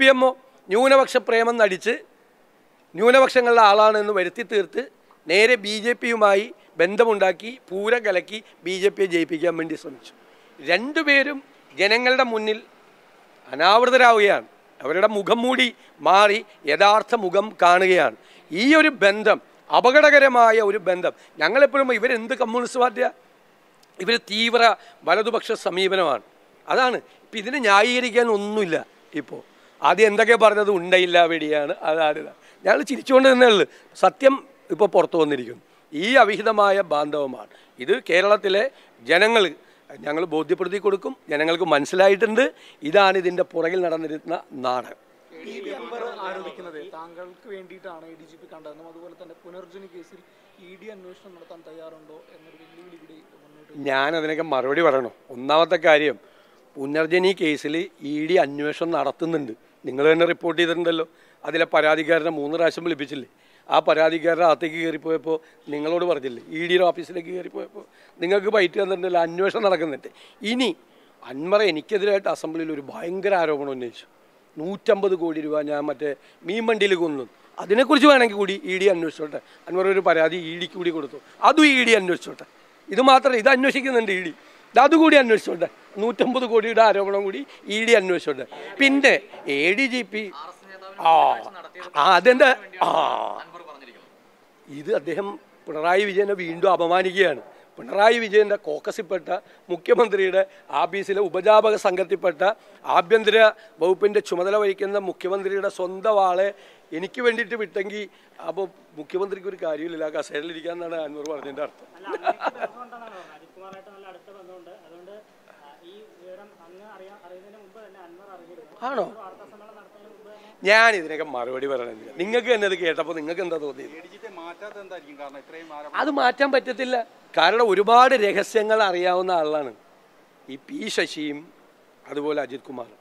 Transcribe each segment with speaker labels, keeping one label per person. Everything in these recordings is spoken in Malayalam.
Speaker 1: പി ഒ ന്യൂനപക്ഷ പ്രേമം നടിച്ച് ന്യൂനപക്ഷങ്ങളുടെ ആളാണെന്ന് വരുത്തി തീർത്ത് നേരെ ബി ജെ പിയുമായി ബന്ധമുണ്ടാക്കി പൂര കലക്കി ബി ജെ പിയെ ജയിപ്പിക്കാൻ വേണ്ടി ശ്രമിച്ചു രണ്ടുപേരും ജനങ്ങളുടെ മുന്നിൽ അനാവൃതരാവുകയാണ് അവരുടെ മുഖം മൂടി മാറി യഥാർത്ഥ മുഖം കാണുകയാണ് ഈ ഒരു ബന്ധം അപകടകരമായ ഒരു ബന്ധം ഞങ്ങളെപ്പോഴും ഇവരെന്ത് കമ്മ്യൂണിസ്റ്റ് പാർട്ടിയാണ് ഇവർ തീവ്ര വലതുപക്ഷ സമീപനമാണ് അതാണ് ഇപ്പം ഇതിനെ ന്യായീകരിക്കാൻ ഒന്നുമില്ല ഇപ്പോൾ ആദ്യം എന്തൊക്കെ പറഞ്ഞത് ഉണ്ടയില്ല വെടിയാണ് അത് ആദ്യം ഞങ്ങൾ ചിരിച്ചുകൊണ്ട് ഉള്ളു സത്യം ഇപ്പോൾ പുറത്തു വന്നിരിക്കുന്നു ഈ അവിഹിതമായ ബാന്ധവമാണ് ഇത് കേരളത്തിലെ ജനങ്ങൾ ഞങ്ങൾ ബോധ്യപ്പെടുത്തി കൊടുക്കും ജനങ്ങൾക്ക് മനസ്സിലായിട്ടുണ്ട് ഇതാണ് ഇതിൻ്റെ പുറകിൽ നടന്നിരുന്ന നാടകം താങ്കൾക്ക് വേണ്ടിയിട്ടാണ് എ ഡി ജി പി കണ്ടതെന്നും അതുപോലെ തന്നെ പുനർജനി കേസിൽ ഇ ഡി അന്വേഷണം നടത്താൻ തയ്യാറുണ്ടോ എന്നൊരു വെല്ലുവിളി ഇവിടെ ഞാൻ അതിനൊക്കെ മറുപടി പറയണം ഒന്നാമത്തെ കാര്യം പുനർജനി കേസിൽ ഇ ഡി അന്വേഷണം നടത്തുന്നുണ്ട് നിങ്ങൾ തന്നെ റിപ്പോർട്ട് ചെയ്തിട്ടുണ്ടല്ലോ അതിലെ പരാതിക്കാരനെ മൂന്ന് പ്രാവശ്യം വിളിപ്പിച്ചില്ലേ ആ പരാതിക്കാരുടെ അകത്തേക്ക് കയറിപ്പോയപ്പോൾ നിങ്ങളോട് പറഞ്ഞില്ലേ ഇ ഡിയുടെ ഓഫീസിലേക്ക് കയറിപ്പോയപ്പോൾ നിങ്ങൾക്ക് ബൈറ്റ് തന്നിട്ടുണ്ടല്ലോ അന്വേഷണം നടക്കുന്നുണ്ട് ഇനി അൻമറ എനിക്കെതിരായിട്ട് അസംബ്ലിയിൽ ഒരു ഭയങ്കര ആരോപണം ഉന്നയിച്ചു നൂറ്റമ്പത് കോടി രൂപ ഞാൻ മറ്റേ മീൻ വണ്ടിയിൽ കൊന്നു അതിനെക്കുറിച്ച് വേണമെങ്കിൽ കൂടി ഇ ഡി അന്വേഷിച്ചോട്ടെ അൻവർ ഒരു പരാതി ഇ ഡിക്ക് കൂടി കൊടുത്തു അതും ഇ ഡി അന്വേഷിച്ചോട്ടെ ഇത് മാത്രമേ ഇത് അന്വേഷിക്കുന്നുണ്ട് ഇ ഡി അതുകൂടി അന്വേഷിച്ചുണ്ട് നൂറ്റമ്പത് കോടിയുടെ ആരോപണം കൂടി ഇ ഡി അന്വേഷിച്ചുണ്ട് പിന്നെ എ ഡി ജി പി ആ അതെന്താ ആ ഇത് അദ്ദേഹം പിണറായി വിജയനെ വീണ്ടും അപമാനിക്കുകയാണ് പിണറായി വിജയന്റെ കോക്കസിൽപ്പെട്ട മുഖ്യമന്ത്രിയുടെ ആഫീസിലെ ഉപജാപക സംഘത്തിൽപ്പെട്ട ആഭ്യന്തര വകുപ്പിന്റെ ചുമതല വഹിക്കുന്ന മുഖ്യമന്ത്രിയുടെ സ്വന്തം ആളെ എനിക്ക് വേണ്ടിയിട്ട് വിട്ടെങ്കിൽ അപ്പോൾ മുഖ്യമന്ത്രിക്ക് ഒരു കാര്യമില്ല കസേരയിലിരിക്കാന്നാണ് അൻവർ പറഞ്ഞതിൻ്റെ അർത്ഥം ആണോ ഞാൻ ഇതിനൊക്കെ മറുപടി പറയണില്ല നിങ്ങൾക്ക് തന്നെ ഇത് കേട്ടപ്പോൾ നിങ്ങൾക്ക് എന്താ തോന്നിയത് അത് മാറ്റാൻ പറ്റത്തില്ല കാരണം ഒരുപാട് രഹസ്യങ്ങൾ അറിയാവുന്ന ആളാണ് ഈ പി ശശിയും അതുപോലെ അജിത് കുമാറും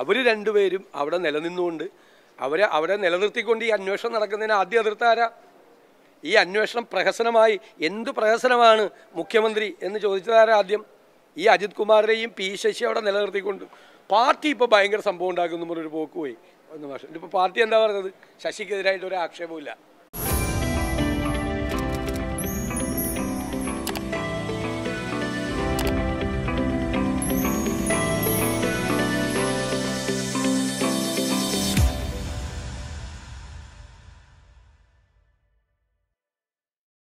Speaker 1: അവർ രണ്ടുപേരും അവിടെ നിലനിന്നുകൊണ്ട് അവരെ അവിടെ നിലനിർത്തിക്കൊണ്ട് ഈ അന്വേഷണം നടക്കുന്നതിന് ആദ്യം എതിർത്താരാ ഈ അന്വേഷണം പ്രഹസനമായി എന്ത് പ്രഹസനമാണ് മുഖ്യമന്ത്രി എന്ന് ചോദിച്ചതാരാ ആദ്യം ഈ അജിത് കുമാറിനെയും പി ശശി അവിടെ നിലനിർത്തിക്കൊണ്ട് പാർട്ടി ഇപ്പോൾ ഭയങ്കര സംഭവം ഉണ്ടാക്കുന്നു പറഞ്ഞൊരു പോക്ക് പോയി ഒന്ന് പക്ഷേ ഇപ്പോൾ പാർട്ടി എന്താ പറയുന്നത് ശശിക്കെതിരായിട്ട് ഒരു ആക്ഷേപമില്ല